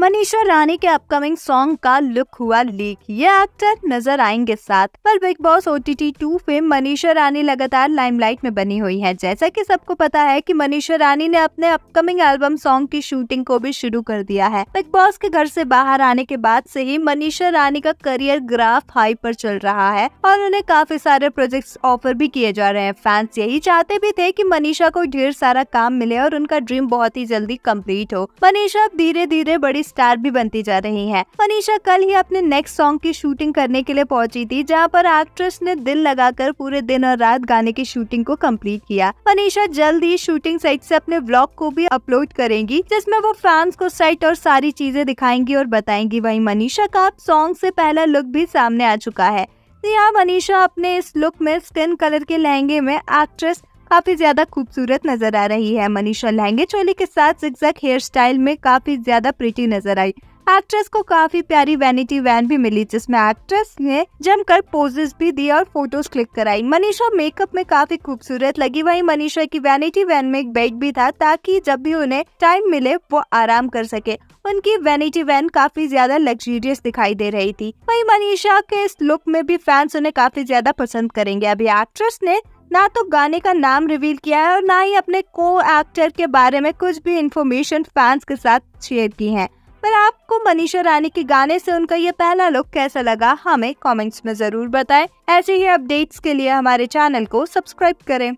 मनीषा रानी के upcoming song का look हुआ लीक ये एक्टर नजर आएंगे साथ पर Bigg Boss O T T two film Manisha Rani लगातार लाइमलाइट में बनी हुई है जैसा कि सबको पता है कि मनीषा रानी ने अपने अपकमिंग एल्बम सॉन्ग की शूटिंग को भी शुरू कर दिया है बिग बॉस के घर से बाहर आने के बाद से ही मनीषा रानी का करियर ग्राफ हाई पर चल रहा है और उन्हें काफी सारे प्रोजेक्ट ऑफर भी किए जा रहे हैं फैंस यही चाहते भी थे की मनीषा को ढेर सारा काम मिले और उनका ड्रीम बहुत ही जल्दी कम्प्लीट हो मनीषा धीरे धीरे बड़ी स्टार भी बनती जा रही है मनीषा कल ही अपने नेक्स्ट सॉन्ग की शूटिंग करने के लिए पहुंची थी जहां पर एक्ट्रेस ने दिल लगाकर पूरे दिन और रात गाने की शूटिंग को कंप्लीट किया मनीषा जल्द ही शूटिंग साइट से अपने ब्लॉग को भी अपलोड करेंगी जिसमे वो फैंस को साइट और सारी चीजें दिखाएंगी और बताएंगी वही मनीषा का सॉन्ग ऐसी पहला लुक भी सामने आ चुका है यहाँ मनीषा अपने इस लुक में स्किन कलर के लहंगे में एक्ट्रेस काफी ज्यादा खूबसूरत नजर आ रही है मनीषा लहंगे चोली के साथ सिक्सक हेयर स्टाइल में काफी ज्यादा प्रिटी नजर आई एक्ट्रेस को काफी प्यारी वैनिटी वैन भी मिली जिसमें एक्ट्रेस ने जमकर पोजेस भी दिए और फोटोज क्लिक कराई मनीषा मेकअप में काफी खूबसूरत लगी वहीं मनीषा की वैनिटी वैन में एक बेड भी था ताकि जब भी उन्हें टाइम मिले वो आराम कर सके उनकी वैनिटी वैन काफी ज्यादा लग्जूरियस दिखाई दे रही थी वही मनीषा के इस लुक में भी फैंस उन्हें काफी ज्यादा पसंद करेंगे अभी एक्ट्रेस ने ना तो गाने का नाम रिवील किया है और ना ही अपने को एक्टर के बारे में कुछ भी इन्फॉर्मेशन फैंस के साथ शेयर की है पर आपको मनीषा रानी के गाने से उनका ये पहला लुक कैसा लगा हमें कमेंट्स में जरूर बताएं। ऐसे ही अपडेट्स के लिए हमारे चैनल को सब्सक्राइब करें